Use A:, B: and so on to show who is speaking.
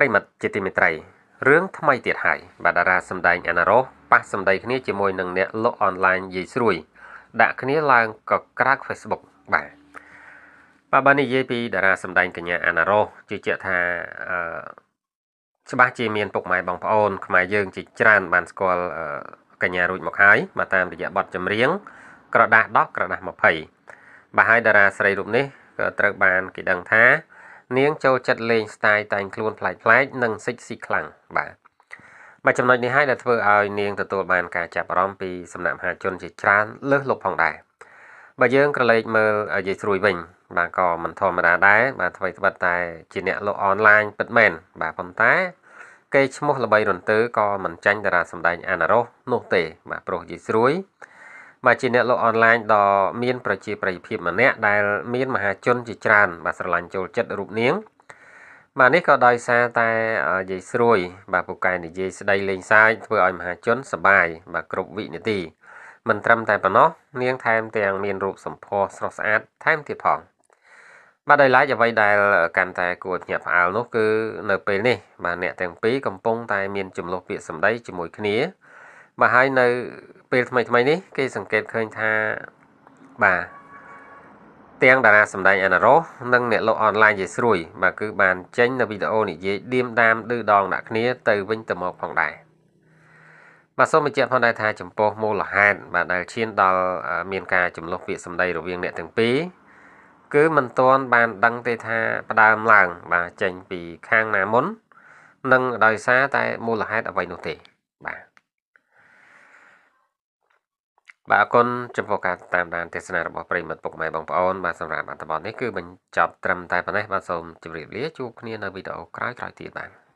A: ប្រិមិត្តជាទីមេត្រីរឿងថ្មីទៀតហើយបាទតារាសម្ដែងអាណារ៉ូប៉ះសម្ដីគ្នាជាមួយនឹងអ្នកលក់អនឡាញយាយស្រួយដាក់គ្នាឡើងកក្រើក Facebook បាទបាទបាននិយាយពីតារា សម្ដែងកញ្ញាអាណារ៉ូជឿជាក់ថាអឺច្បាស់ជាមានពុកម៉ែបងប្អូនខ្មែរយើងជាច្រើន បានស្គាល់កញ្ញារួចមកហើយមកតាមរយៈបទចម្រៀងក្រដាស់10ក្រដាស់20បាទហើយតារាស្រីរូបនេះក៏ត្រូវបានគេដឹងថានាងចូលចិត្តលេងស្ទាយតែងខ្លួនប្លែកៗនិងសិចស៊ីខ្លាំងបាទមួយចំណុចនេះហើយដែលធ្វើឲ្យនាងទទួលបាន ការចាប់អារម្មណ៍ពីសំណាក់មហាជនជាច្រើនលើសលប់ផងដែរបើយើងក្រឡេកមើលយាយស្រួយវិញបាទក៏មិនធម្មតាដែរបាទអ្វីត្បិតតែជាអ្នកលក់អនឡាញពិតមែន បាទប៉ុន្តែគេឈ្មោះល្បីរន្ទើក៏មិនចាញ់តារាសម្ដែងអាណារ៉ូសនោះទេ បាទប្រុសយាយស្រួយបាទជាអ្នកលក់អនឡាញដ៏មានប្រជាប្រិយភាពម្នាក់ដែលមាន មហាជនជាច្រើន បាទស្រឡាញ់ចូលចិត្តរូបនាងបាទនេះក៏ដោយសារតែយាយស្រួយ បាទពូកែនិយាយស្ដីលេងសើចធ្វើឲ្យមហាជនសបាយបាទគ្រប់វិនាទីមិនត្រឹមតែប៉ុណ្ណោះនាងថែមទាំងមានរូបសម្ផស្សស្រស់ស្អាតថែមទៀតផងបាទដោយឡែកអ្វីដែល កាន់តែគួរញាក់ផ្អើលនោះគឺនៅពេលនេះបាទអ្នកទាំងពីរកំពុងតែមានចំនួនពាក្យសម្ដីជាមួយគ្នា បាទហើយនៅពេលថ្មីថ្មីនេះគេសង្កេតឃើញថាបាទទាំងតារាសម្ដែងអាណារ៉ូនិងអ្នកលក់អនឡាញជាស្រួយបាទគឺបានចេញនៅវីដេអូនិយាយឌៀមដាមឌឺដងដាក់គ្នា ទៅវិញទៅមកផងដែរបាទសូមបញ្ជាក់ផងដែរថាចំពោះមូលហេតុបាទដែលឈានដល់មានការចំលោះពាក្យសម្ដីរវាងអ្នកទាំងពីរគឺមិនទាន់បានដឹងទេថាផ្ដើមឡើងបាទចេញពីខាងណាមុន និងដោយសារតែមូលហេតុអ្វីនោះទេបាទបាទអរគុណចំពោះការតាមដានទស្សនារបស់ប្រិមិត្តពុកម៉ែបងប្អូនបាទសម្រាប់អត្ថបទនេះគឺបញ្ចប់ត្រឹមតែប៉ុណ្ណេះបាទសូមជម្រាបលាជួបគ្នានៅវីដេអូក្រោយៗទៀតបាទ